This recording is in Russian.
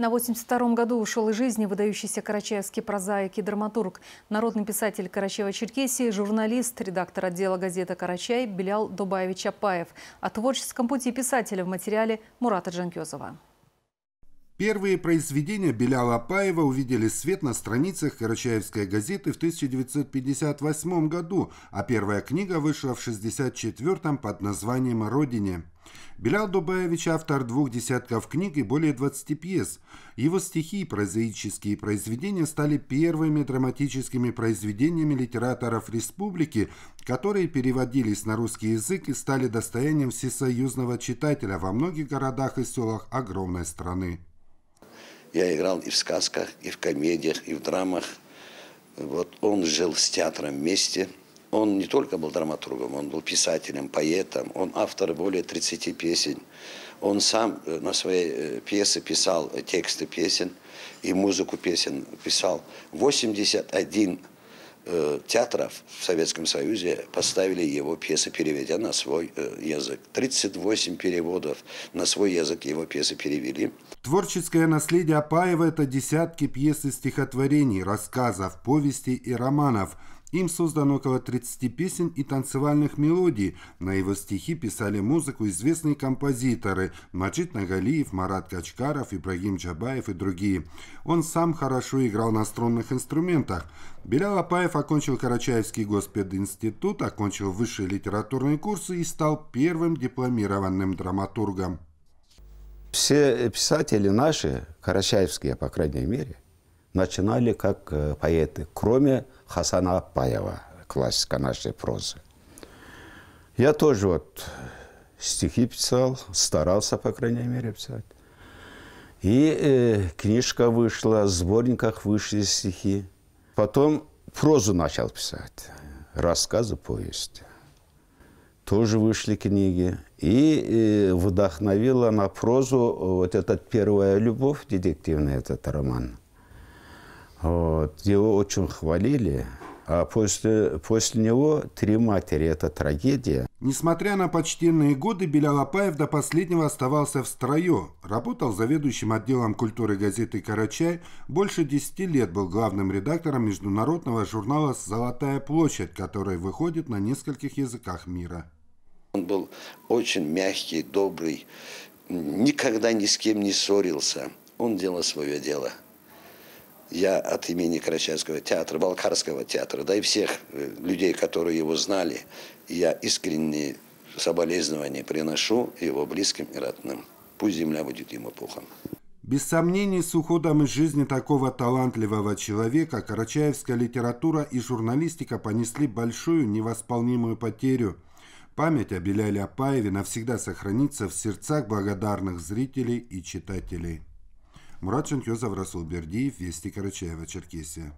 На 82-м году ушел из жизни выдающийся карачаевский прозаик и драматург, народный писатель Карачаева-Черкесии, журналист, редактор отдела газеты «Карачай» Белял Дубаевич Апаев. О творческом пути писателя в материале Мурата Джанкезова. Первые произведения Беля Паева увидели свет на страницах Карачаевской газеты в 1958 году, а первая книга вышла в 1964 под названием родине». Белял Дубаевич – автор двух десятков книг и более 20 пьес. Его стихи и прозаические произведения стали первыми драматическими произведениями литераторов республики, которые переводились на русский язык и стали достоянием всесоюзного читателя во многих городах и селах огромной страны. Я играл и в сказках, и в комедиях, и в драмах. Вот он жил с театром вместе. Он не только был драматургом, он был писателем, поэтом, он автор более 30 песен. Он сам э, на своей э, пьесы писал э, тексты песен и музыку песен писал. 81 Э, театров в Советском Союзе поставили его пьесы, переведя на свой э, язык. 38 переводов на свой язык его пьесы перевели. Творческое наследие Апаева – это десятки пьес и стихотворений, рассказов, повестей и романов – им создано около 30 песен и танцевальных мелодий. На его стихи писали музыку известные композиторы Маджид Нагалиев, Марат Качкаров, Ибрагим Чабаев и другие. Он сам хорошо играл на струнных инструментах. Белял Апаев окончил Карачаевский госпединститут, окончил высшие литературные курсы и стал первым дипломированным драматургом. Все писатели наши, карачаевские, по крайней мере – начинали как э, поэты, кроме Хасана Аппаева, классика нашей прозы. Я тоже вот стихи писал, старался, по крайней мере, писать. И э, книжка вышла, в сборниках вышли стихи. Потом прозу начал писать, рассказы, повести. Тоже вышли книги. И э, вдохновила на прозу вот этот первая любовь, детективный этот роман. Вот. Его очень хвалили. А после, после него «Три матери» – это трагедия. Несмотря на почтенные годы, Белялапаев до последнего оставался в строю. Работал заведующим отделом культуры газеты «Карачай», больше десяти лет был главным редактором международного журнала «Золотая площадь», который выходит на нескольких языках мира. Он был очень мягкий, добрый, никогда ни с кем не ссорился. Он делал свое дело – я от имени Карачаевского театра, Балкарского театра, да и всех э, людей, которые его знали, я искренне соболезнования приношу его близким и родным. Пусть земля будет ему пухом. Без сомнений, с уходом из жизни такого талантливого человека карачаевская литература и журналистика понесли большую невосполнимую потерю. Память о Беляле Апаеве навсегда сохранится в сердцах благодарных зрителей и читателей. Мурат Чонкезов, Расул Бердиев, Вести Карачаева, Черкесия.